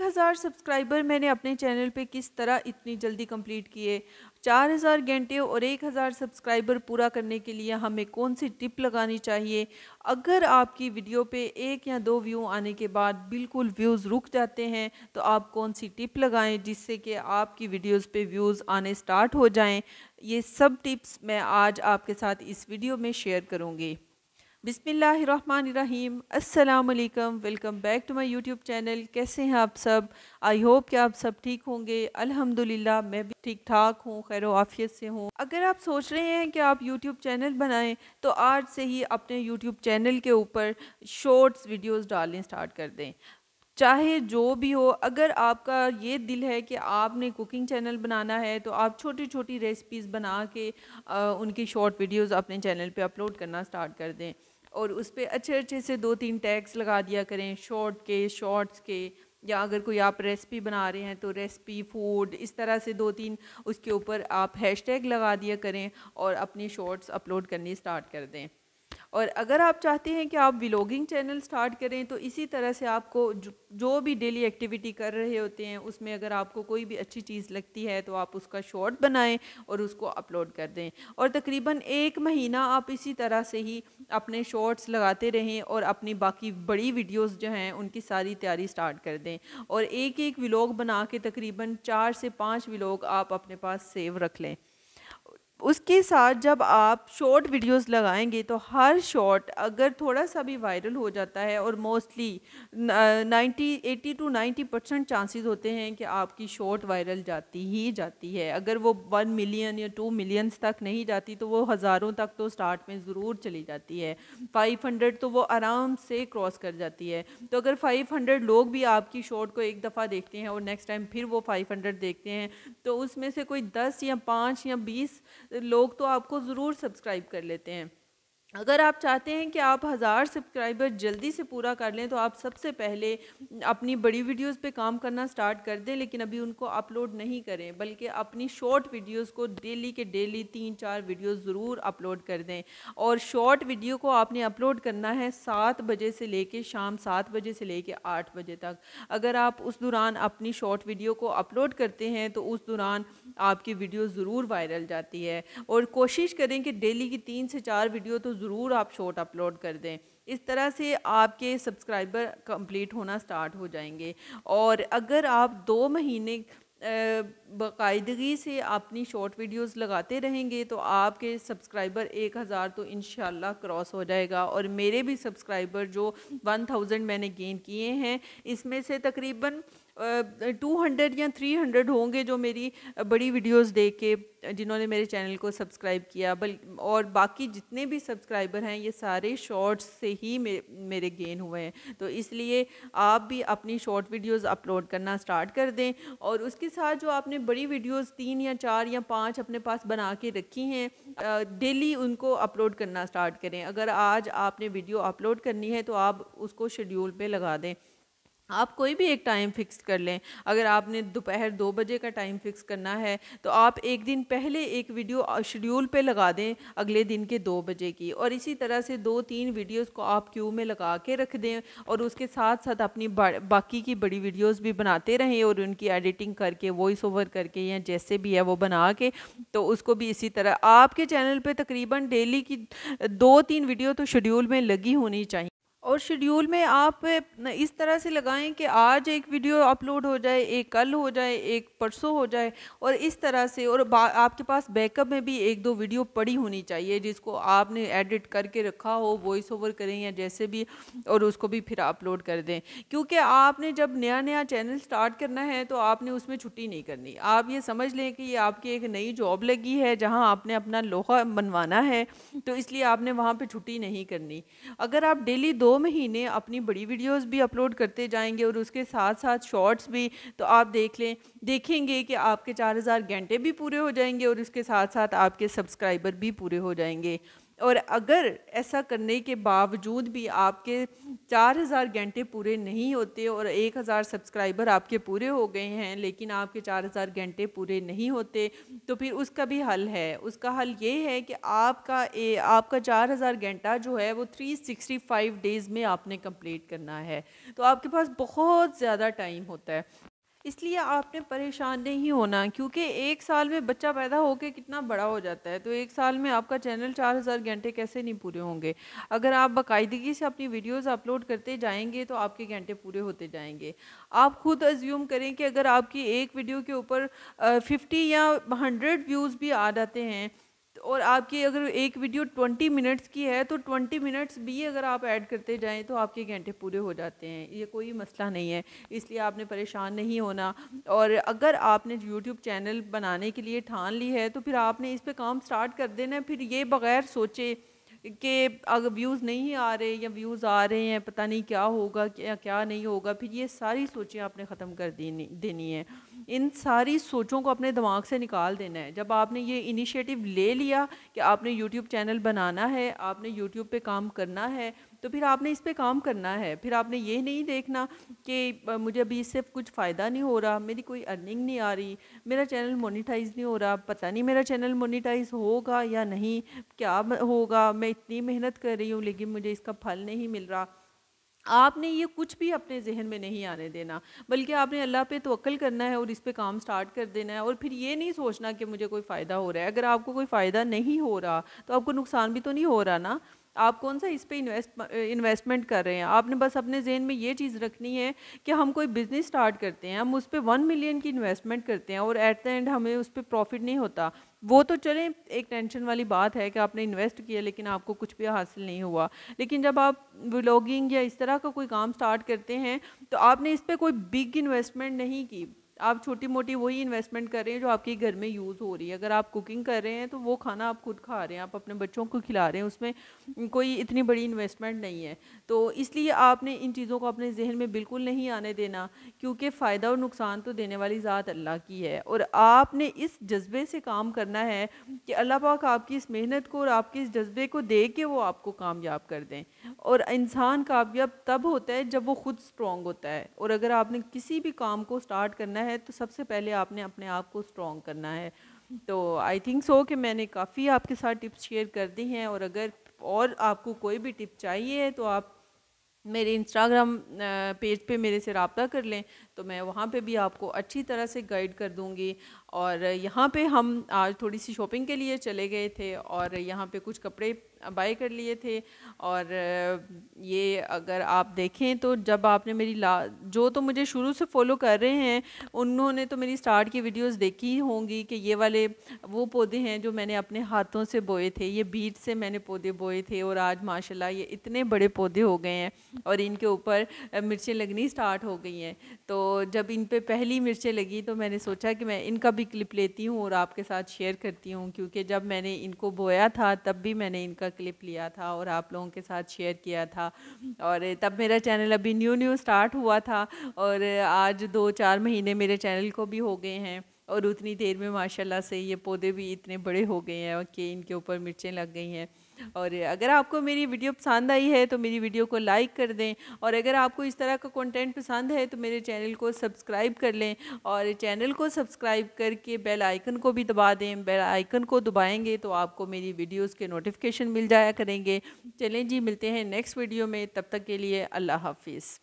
एक हज़ार सब्सक्राइबर मैंने अपने चैनल पे किस तरह इतनी जल्दी कंप्लीट किए चार हज़ार घंटे और एक हज़ार सब्सक्राइबर पूरा करने के लिए हमें कौन सी टिप लगानी चाहिए अगर आपकी वीडियो पे एक या दो व्यू आने के बाद बिल्कुल व्यूज़ रुक जाते हैं तो आप कौन सी टिप लगाएं जिससे कि आपकी वीडियोस पे व्यूज़ आने स्टार्ट हो जाएं ये सब टिप्स मैं आज आपके साथ इस वीडियो में शेयर करूँगी बिसमीम अल्लाम welcome back to my YouTube channel कैसे हैं आप सब आई होप कि आप सब ठीक होंगे अल्हम्दुलिल्लाह मैं भी ठीक ठाक हूँ खैर आफियत से हूँ अगर आप सोच रहे हैं कि आप यूट्यूब चैनल बनाएं तो आज से ही अपने यूट्यूब चैनल के ऊपर शॉर्ट्स वीडियोस डालने स्टार्ट कर दें चाहे जो भी हो अगर आपका ये दिल है कि आपने कुकिंग चैनल बनाना है तो आप छोटी छोटी रेसिपीज़ बना के आ, उनकी शॉर्ट वीडियोस अपने चैनल पे अपलोड करना स्टार्ट कर दें और उस पर अच्छे अच्छे से दो तीन टैग्स लगा दिया करें शॉर्ट के शॉर्ट्स के या अगर कोई आप रेसिपी बना रहे हैं तो रेसिपी फूड इस तरह से दो तीन उसके ऊपर आप हैश लगा दिया करें और अपनी शॉर्ट्स अपलोड करनी स्टार्ट कर दें और अगर आप चाहते हैं कि आप व्लॉगिंग चैनल स्टार्ट करें तो इसी तरह से आपको जो, जो भी डेली एक्टिविटी कर रहे होते हैं उसमें अगर आपको कोई भी अच्छी चीज़ लगती है तो आप उसका शॉर्ट बनाएं और उसको अपलोड कर दें और तकरीबन एक महीना आप इसी तरह से ही अपने शॉर्ट्स लगाते रहें और अपनी बाकी बड़ी वीडियोस जो हैं उनकी सारी तैयारी स्टार्ट कर दें और एक एक व्लॉग बना के तकरीबन चार से पाँच व्लॉग आप अपने पास सेव रख लें उसके साथ जब आप शॉर्ट वीडियोस लगाएंगे तो हर शॉर्ट अगर थोड़ा सा भी वायरल हो जाता है और मोस्टली 90 80 टू 90 परसेंट चांसेस होते हैं कि आपकी शॉर्ट वायरल जाती ही जाती है अगर वो वन मिलियन या टू मिलियंस तक नहीं जाती तो वो हज़ारों तक तो स्टार्ट में ज़रूर चली जाती है फाइव तो वो आराम से क्रॉस कर जाती है तो अगर फाइव लोग भी आपकी शॉर्ट को एक दफ़ा देखते हैं और नेक्स्ट टाइम फिर वो फाइव देखते हैं तो उसमें से कोई दस या पाँच या बीस लोग तो आपको ज़रूर सब्सक्राइब कर लेते हैं अगर आप चाहते हैं कि आप हज़ार सब्सक्राइबर जल्दी से पूरा कर लें तो आप सबसे पहले अपनी बड़ी वीडियोस पे काम करना स्टार्ट कर दें लेकिन अभी उनको अपलोड नहीं करें बल्कि अपनी शॉर्ट वीडियोस को डेली के डेली तीन चार वीडियोस ज़रूर अपलोड कर दें और शॉर्ट वीडियो को आपने अपलोड करना है सात बजे से ले कर शाम सात बजे से ले कर आठ बजे तक अगर आप उस दौरान अपनी शॉर्ट वीडियो को अपलोड करते हैं तो उस दौरान आपकी वीडियो ज़रूर वायरल जाती है और कोशिश करें कि डेली की तीन से चार वीडियो तो ज़रूर आप शॉर्ट अपलोड कर दें इस तरह से आपके सब्सक्राइबर कंप्लीट होना स्टार्ट हो जाएंगे और अगर आप दो महीने बाकायदगी से अपनी शॉर्ट वीडियोस लगाते रहेंगे तो आपके सब्सक्राइबर एक हज़ार तो इन क्रॉस हो जाएगा और मेरे भी सब्सक्राइबर जो वन थाउजेंड मैंने गेन किए हैं इसमें से तकरीबन टू हंड्रेड या थ्री हंड्रेड होंगे जो मेरी बड़ी वीडियोस देख के जिन्होंने मेरे चैनल को सब्सक्राइब किया बल और बाकी जितने भी सब्सक्राइबर हैं ये सारे शॉर्ट्स से ही मे, मेरे गेन हुए हैं तो इसलिए आप भी अपनी शॉर्ट वीडियोस अपलोड करना स्टार्ट कर दें और उसके साथ जो आपने हमने बड़ी वीडियोस तीन या चार या पांच अपने पास बना के रखी हैं डेली उनको अपलोड करना स्टार्ट करें अगर आज आपने वीडियो अपलोड करनी है तो आप उसको शेड्यूल पे लगा दें आप कोई भी एक टाइम फिक्स कर लें अगर आपने दोपहर दो बजे का टाइम फिक्स करना है तो आप एक दिन पहले एक वीडियो शेड्यूल पे लगा दें अगले दिन के दो बजे की और इसी तरह से दो तीन वीडियोस को आप क्यू में लगा के रख दें और उसके साथ साथ अपनी बाकी की बड़ी वीडियोस भी बनाते रहें और उनकी एडिटिंग करके वॉइस ओवर करके या जैसे भी है वो बना के तो उसको भी इसी तरह आपके चैनल पर तकरीबन डेली की दो तीन वीडियो तो शेड्यूल में लगी होनी चाहिए और शेड्यूल में आप इस तरह से लगाएं कि आज एक वीडियो अपलोड हो जाए एक कल हो जाए एक परसों हो जाए और इस तरह से और आपके पास बैकअप में भी एक दो वीडियो पड़ी होनी चाहिए जिसको आपने एडिट करके रखा हो वॉइस ओवर करें या जैसे भी और उसको भी फिर अपलोड कर दें क्योंकि आपने जब नया नया चैनल स्टार्ट करना है तो आपने उसमें छुट्टी नहीं करनी आप ये समझ लें कि ये आपकी एक नई जॉब लगी है जहाँ आपने अपना लोहा बनवाना है तो इसलिए आपने वहाँ पर छुट्टी नहीं करनी अगर आप डेली दो दो महीने अपनी बड़ी वीडियोस भी अपलोड करते जाएंगे और उसके साथ साथ शॉर्ट्स भी तो आप देख लें देखेंगे कि आपके चार हजार घंटे भी पूरे हो जाएंगे और उसके साथ साथ आपके सब्सक्राइबर भी पूरे हो जाएंगे और अगर ऐसा करने के बावजूद भी आपके 4000 घंटे पूरे नहीं होते और 1000 सब्सक्राइबर आपके पूरे हो गए हैं लेकिन आपके 4000 घंटे पूरे नहीं होते तो फिर उसका भी हल है उसका हल ये है कि आपका ए, आपका 4000 घंटा जो है वो 365 डेज़ में आपने कंप्लीट करना है तो आपके पास बहुत ज़्यादा टाइम होता है इसलिए आपने परेशान नहीं होना क्योंकि एक साल में बच्चा पैदा होकर कितना बड़ा हो जाता है तो एक साल में आपका चैनल चार हज़ार घंटे कैसे नहीं पूरे होंगे अगर आप बाकायदगी से अपनी वीडियोस अपलोड करते जाएंगे तो आपके घंटे पूरे होते जाएंगे आप खुद अज्यूम करें कि अगर आपकी एक वीडियो के ऊपर फिफ्टी या हंड्रेड व्यूज़ भी आ जाते हैं और आपकी अगर एक वीडियो 20 मिनट्स की है तो 20 मिनट्स भी अगर आप ऐड करते जाएं तो आपके घंटे पूरे हो जाते हैं ये कोई मसला नहीं है इसलिए आपने परेशान नहीं होना और अगर आपने यूट्यूब चैनल बनाने के लिए ठान ली है तो फिर आपने इस पर काम स्टार्ट कर देना फिर ये बग़ैर सोचे कि अगर व्यूज़ नहीं आ रहे या व्यूज़ आ रहे हैं पता नहीं क्या होगा क्या क्या नहीं होगा फिर ये सारी सोचें आपने ख़त्म कर देनी देनी है इन सारी सोचों को अपने दिमाग से निकाल देना है जब आपने ये इनिशिएटिव ले लिया कि आपने यूट्यूब चैनल बनाना है आपने यूट्यूब पे काम करना है तो फिर आपने इस पे काम करना है फिर आपने ये नहीं देखना कि मुझे अभी इससे कुछ फ़ायदा नहीं हो रहा मेरी कोई अर्निंग नहीं आ रही मेरा चैनल मोनिटाइज नहीं हो रहा पता नहीं मेरा चैनल मोनिटाइज होगा या नहीं क्या होगा मैं इतनी मेहनत कर रही हूँ लेकिन मुझे इसका फल नहीं मिल रहा आपने ये कुछ भी अपने जहन में नहीं आने देना बल्कि आपने अल्लाह पे तोल करना है और इस पे काम स्टार्ट कर देना है और फिर ये नहीं सोचना कि मुझे कोई फ़ायदा हो रहा है अगर आपको कोई फ़ायदा नहीं हो रहा तो आपको नुकसान भी तो नहीं हो रहा ना आप कौन सा इस पे इन्वेस्ट इन्वेस्टमेंट कर रहे हैं आपने बस अपने जहन में ये चीज़ रखनी है कि हम कोई बिज़नेस स्टार्ट करते हैं हम उस पर वन मिलियन की इन्वेस्टमेंट करते हैं और एट द एंड हमें उस पर प्रॉफिट नहीं होता वो तो चलें एक टेंशन वाली बात है कि आपने इन्वेस्ट किया लेकिन आपको कुछ भी हासिल नहीं हुआ लेकिन जब आप व्लॉगिंग या इस तरह का कोई काम स्टार्ट करते हैं तो आपने इस पर कोई बिग इन्वेस्टमेंट नहीं की आप छोटी मोटी वही इन्वेस्टमेंट कर रहे हैं जो आपके घर में यूज़ हो रही है अगर आप कुकिंग कर रहे हैं तो वो खाना आप खुद खा रहे हैं आप अपने बच्चों को खिला रहे हैं उसमें कोई इतनी बड़ी इन्वेस्टमेंट नहीं है तो इसलिए आपने इन चीज़ों को अपने जहन में बिल्कुल नहीं आने देना क्योंकि फ़ायदा और नुकसान तो देने वाली ज़ात अल्लाह की है और आपने इस जज्बे से काम करना है कि अल्लाह पाक आपकी इस मेहनत को और आपके इस जज्बे को दे के वो आपको कामयाब कर दें और इंसान कामयाब तब होता है जब वो खुद स्ट्रॉन्ग होता है और अगर आपने किसी भी काम को स्टार्ट करना है तो सबसे पहले आपने अपने आप को स्ट्रॉन्ग करना है तो आई थिंक सो कि मैंने काफ़ी आपके साथ टिप्स शेयर कर दी हैं और अगर और आपको कोई भी टिप चाहिए तो आप मेरे इंस्टाग्राम पेज पे मेरे से रबता कर लें तो मैं वहाँ पे भी आपको अच्छी तरह से गाइड कर दूँगी और यहाँ पे हम आज थोड़ी सी शॉपिंग के लिए चले गए थे और यहाँ पे कुछ कपड़े बाय कर लिए थे और ये अगर आप देखें तो जब आपने मेरी ला जो तो मुझे शुरू से फॉलो कर रहे हैं उन्होंने तो मेरी स्टार्ट की वीडियोस देखी होंगी कि ये वाले वो पौधे हैं जो मैंने अपने हाथों से बोए थे ये बीट से मैंने पौधे बोए थे और आज माशाल्लाह ये इतने बड़े पौधे हो गए हैं और इनके ऊपर मिर्चें लगनी स्टार्ट हो गई हैं तो जब इन पे पहली मिर्चें लगी तो मैंने सोचा कि मैं इनका भी क्लिप लेती हूँ और आपके साथ शेयर करती हूँ क्योंकि जब मैंने इनको बोया था तब भी मैंने इनका क्लिप लिया था और आप लोगों के साथ शेयर किया था और तब मेरा चैनल अभी न्यू न्यू स्टार्ट हुआ था और आज दो चार महीने मेरे चैनल को भी हो गए हैं और उतनी देर में माशाल्लाह से ये पौधे भी इतने बड़े हो गए हैं कि इनके ऊपर मिर्चें लग गई हैं और अगर आपको मेरी वीडियो पसंद आई है तो मेरी वीडियो को लाइक कर दें और अगर आपको इस तरह का कंटेंट पसंद है तो मेरे चैनल को सब्सक्राइब कर लें और चैनल को सब्सक्राइब करके बेल आइकन को भी दबा दें बेल आइकन को दबाएंगे तो आपको मेरी वीडियोस के नोटिफिकेशन मिल जाया करेंगे चलें जी मिलते हैं नेक्स्ट वीडियो में तब तक के लिए अल्लाह हाफिज़